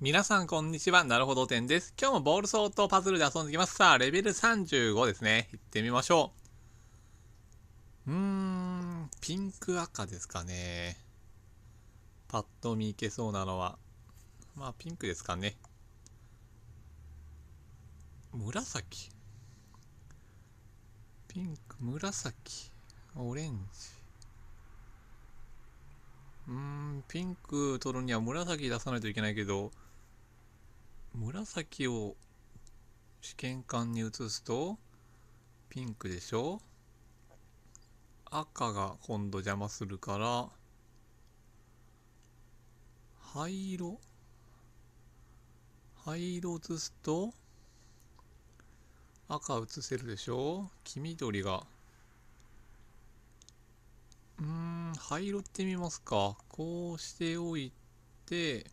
皆さんこんにちは。なるほど点です。今日もボールソートパズルで遊んでいきます。さあ、レベル35ですね。行ってみましょう。うーん、ピンク赤ですかね。パッと見いけそうなのは。まあ、ピンクですかね。紫。ピンク、紫、オレンジ。うーん、ピンク取るには紫出さないといけないけど、紫を試験管に移すとピンクでしょ赤が今度邪魔するから灰色灰色を移すと赤移せるでしょ黄緑がうーん灰色ってみますかこうしておいて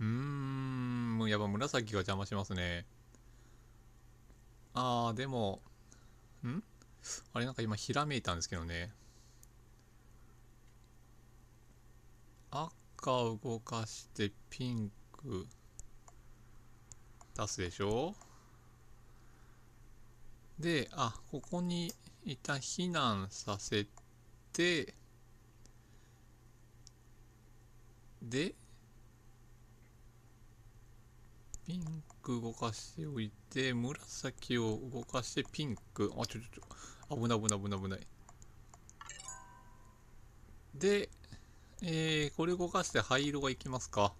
うーん、もうやっぱ紫が邪魔しますね。あー、でも、んあれなんか今ひらめいたんですけどね。赤を動かしてピンク出すでしょで、あ、ここにいた避難させて、で、ピンク動かしておいて、紫を動かしてピンク。あ、ちょちょちょ。危ない危ない危ない危ない。で、えー、これ動かして灰色がいきますか。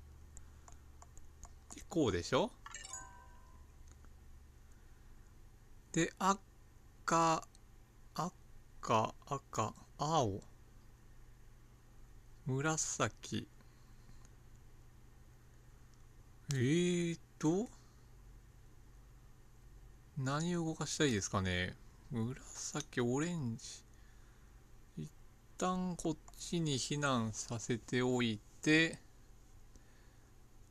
で、こうでしょで、赤、赤、赤、青、紫、と、何を動かしたいですかね。紫、オレンジ。一旦こっちに避難させておいて、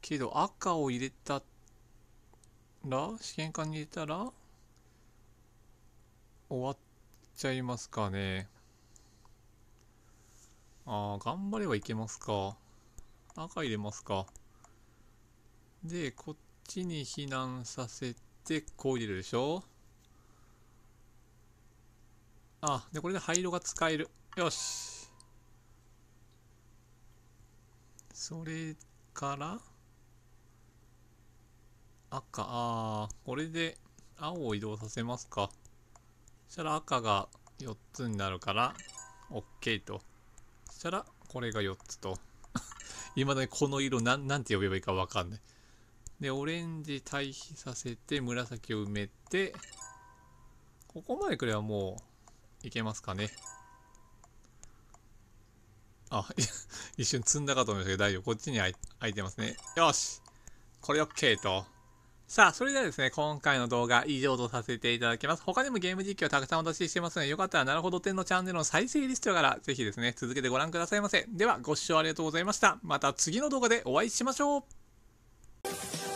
けど赤を入れたら、試験管に入れたら、終わっちゃいますかね。ああ、頑張ればいけますか。赤入れますか。で、こっちちに避難させてこう入れるでしょあでこれで灰色が使えるよしそれから赤あこれで青を移動させますかそしたら赤が4つになるから OK とそしたらこれが4つといま だにこの色なんなんて呼べばいいかわかんないで、オレンジ対比させて、紫を埋めて、ここまでくればもう、いけますかね。あ、一瞬積んだかと思いましたけど、大丈夫。こっちに空いてますね。よしこれ OK と。さあ、それではですね、今回の動画以上とさせていただきます。他にもゲーム実況たくさんお出ししてますので、よかったらなるほど点のチャンネルの再生リストからぜひですね、続けてご覧くださいませ。では、ご視聴ありがとうございました。また次の動画でお会いしましょう